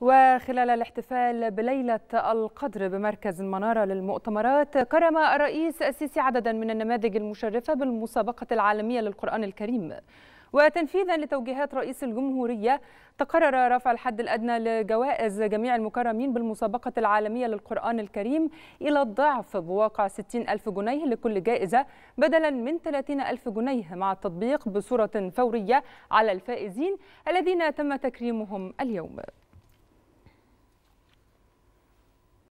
وخلال الاحتفال بليلة القدر بمركز المنارة للمؤتمرات كرم الرئيس السيسي عددا من النماذج المشرفة بالمسابقة العالمية للقرآن الكريم وتنفيذا لتوجيهات رئيس الجمهورية تقرر رفع الحد الأدنى لجوائز جميع المكرمين بالمسابقة العالمية للقرآن الكريم إلى الضعف بواقع 60 ألف جنيه لكل جائزة بدلا من 30 ألف جنيه مع التطبيق بصورة فورية على الفائزين الذين تم تكريمهم اليوم